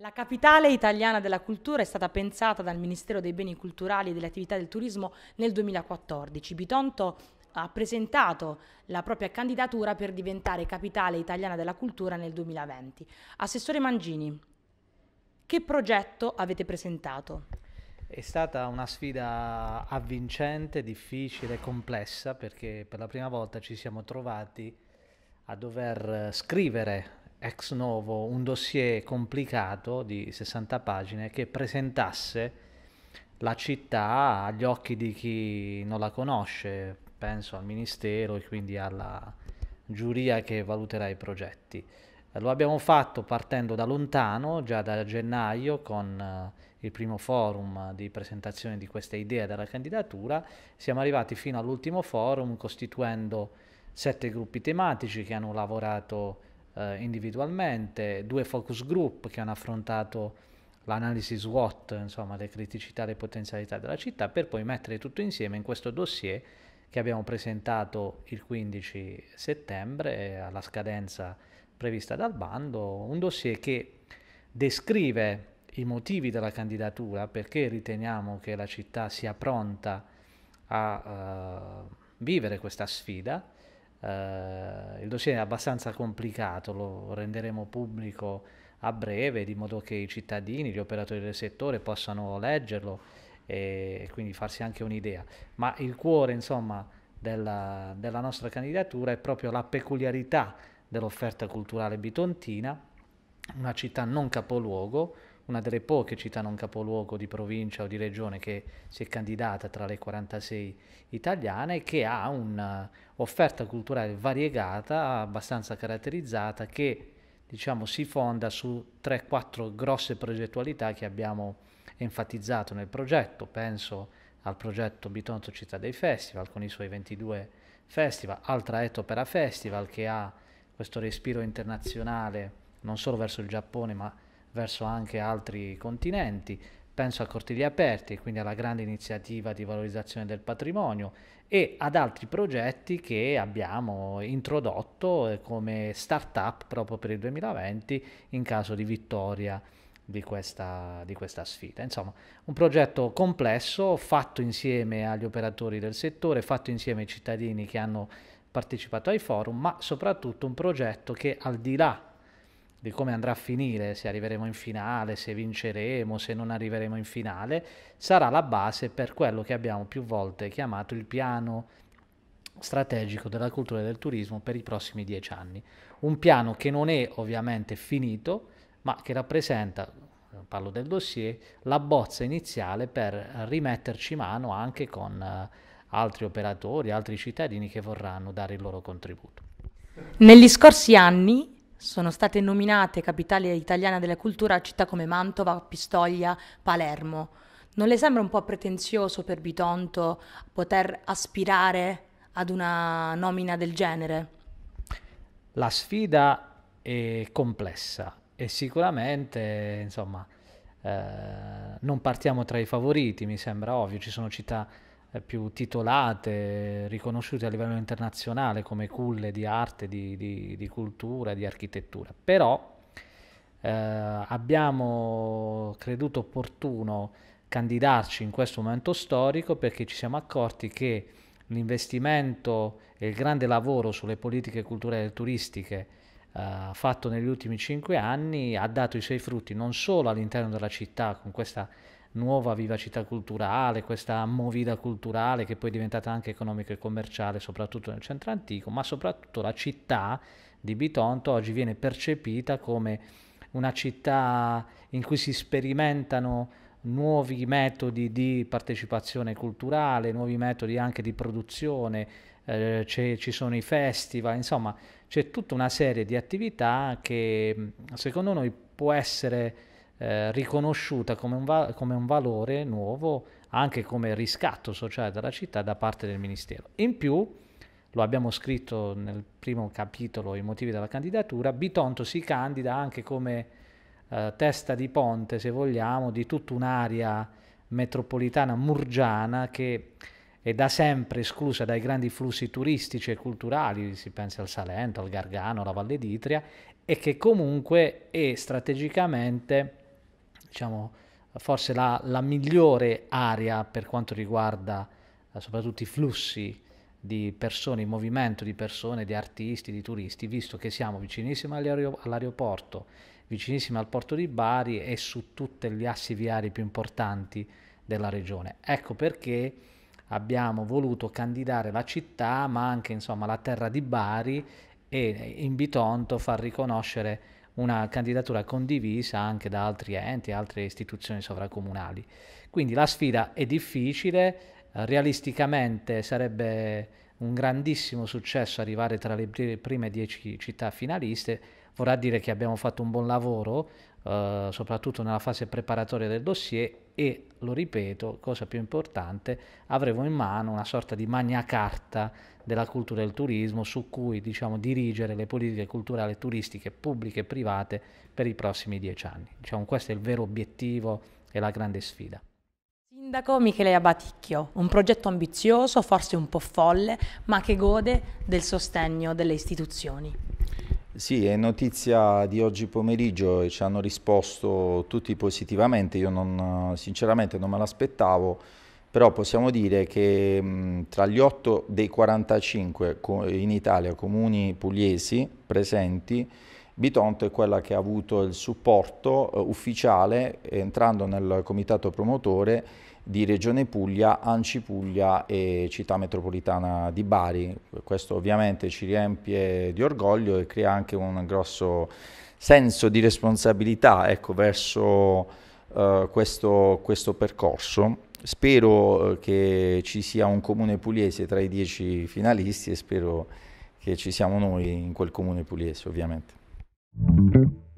La capitale italiana della cultura è stata pensata dal Ministero dei Beni Culturali e delle Attività del Turismo nel 2014. Bitonto ha presentato la propria candidatura per diventare capitale italiana della cultura nel 2020. Assessore Mangini, che progetto avete presentato? È stata una sfida avvincente, difficile, complessa perché per la prima volta ci siamo trovati a dover scrivere ex novo un dossier complicato di 60 pagine che presentasse la città agli occhi di chi non la conosce, penso al Ministero e quindi alla giuria che valuterà i progetti. Eh, lo abbiamo fatto partendo da lontano, già da gennaio, con eh, il primo forum di presentazione di questa idea della candidatura. Siamo arrivati fino all'ultimo forum costituendo sette gruppi tematici che hanno lavorato eh, individualmente, due focus group che hanno affrontato l'analisi SWOT, insomma le criticità e le potenzialità della città, per poi mettere tutto insieme in questo dossier che abbiamo presentato il 15 settembre alla scadenza prevista dal bando, un dossier che descrive i motivi della candidatura, perché riteniamo che la città sia pronta a uh, vivere questa sfida. Uh, il dossier è abbastanza complicato, lo renderemo pubblico a breve, di modo che i cittadini, gli operatori del settore possano leggerlo e quindi farsi anche un'idea. Ma il cuore, insomma, della, della nostra candidatura è proprio la peculiarità dell'offerta culturale bitontina, una città non capoluogo, una delle poche città non capoluogo di provincia o di regione che si è candidata tra le 46 italiane che ha un'offerta culturale variegata, abbastanza caratterizzata, che diciamo, si fonda su 3-4 grosse progettualità che abbiamo enfatizzato nel progetto. Penso al progetto Bitonto Città dei Festival con i suoi 22 festival, Altra Et Opera Festival che ha questo respiro internazionale non solo verso il Giappone ma verso anche altri continenti. Penso a cortili aperti, quindi alla grande iniziativa di valorizzazione del patrimonio e ad altri progetti che abbiamo introdotto eh, come start-up proprio per il 2020 in caso di vittoria di questa, di questa sfida. Insomma, un progetto complesso fatto insieme agli operatori del settore, fatto insieme ai cittadini che hanno partecipato ai forum, ma soprattutto un progetto che al di là di come andrà a finire, se arriveremo in finale, se vinceremo, se non arriveremo in finale, sarà la base per quello che abbiamo più volte chiamato il piano strategico della cultura e del turismo per i prossimi dieci anni. Un piano che non è ovviamente finito, ma che rappresenta, parlo del dossier, la bozza iniziale per rimetterci mano anche con... Uh, altri operatori, altri cittadini che vorranno dare il loro contributo. Negli scorsi anni sono state nominate capitale italiana della cultura città come Mantova, Pistoia, Palermo. Non le sembra un po' pretenzioso per Bitonto poter aspirare ad una nomina del genere? La sfida è complessa e sicuramente, insomma, eh, non partiamo tra i favoriti, mi sembra ovvio, ci sono città eh, più titolate, riconosciute a livello internazionale come culle di arte, di, di, di cultura, di architettura. Però eh, abbiamo creduto opportuno candidarci in questo momento storico perché ci siamo accorti che l'investimento e il grande lavoro sulle politiche culturali e turistiche eh, fatto negli ultimi cinque anni ha dato i suoi frutti non solo all'interno della città con questa nuova vivacità culturale, questa movida culturale che poi è diventata anche economica e commerciale, soprattutto nel centro antico, ma soprattutto la città di Bitonto oggi viene percepita come una città in cui si sperimentano nuovi metodi di partecipazione culturale, nuovi metodi anche di produzione, eh, ci sono i festival, insomma c'è tutta una serie di attività che secondo noi può essere eh, riconosciuta come un, va- come un valore nuovo, anche come riscatto sociale della città da parte del Ministero. In più, lo abbiamo scritto nel primo capitolo, i motivi della candidatura, Bitonto si candida anche come eh, testa di ponte, se vogliamo, di tutta un'area metropolitana murgiana che è da sempre esclusa dai grandi flussi turistici e culturali, si pensa al Salento, al Gargano, alla Valle d'Itria, e che comunque è strategicamente diciamo, forse la, la, migliore area per quanto riguarda eh, soprattutto i flussi di persone, il movimento di persone, di artisti, di turisti, visto che siamo vicinissimi all'aeroporto, vicinissimi al porto di Bari e su tutti gli assi viari più importanti della regione. Ecco perché abbiamo voluto candidare la città, ma anche insomma, la terra di Bari e in Bitonto far riconoscere una candidatura condivisa anche da altri enti, altre istituzioni sovracomunali. Quindi la sfida è difficile, eh, realisticamente sarebbe un grandissimo successo arrivare tra le prime dieci città finaliste, vorrà dire che abbiamo fatto un buon lavoro, eh, soprattutto nella fase preparatoria del dossier e, lo ripeto, cosa più importante, avremo in mano una sorta di magna carta della cultura e del turismo su cui diciamo, dirigere le politiche culturali e turistiche pubbliche e private per i prossimi dieci anni. Diciamo, questo è il vero obiettivo e la grande sfida. Sindaco Michele Abaticchio, un progetto ambizioso, forse un po' folle, ma che gode del sostegno delle istituzioni. Sì, è notizia di oggi pomeriggio e ci hanno risposto tutti positivamente, io non, sinceramente non me l'aspettavo, però possiamo dire che mh, mm, tra gli 8 dei 45 in Italia comuni pugliesi presenti Bitonto è quella che ha avuto il supporto eh, ufficiale entrando nel comitato promotore di Regione Puglia, Anci Puglia e Città Metropolitana di Bari. Questo ovviamente ci riempie di orgoglio e crea anche un grosso senso di responsabilità ecco, verso eh, questo, questo percorso. Spero eh, che ci sia un comune pugliese tra i dieci finalisti e spero che ci siamo noi in quel comune pugliese ovviamente. Thank you.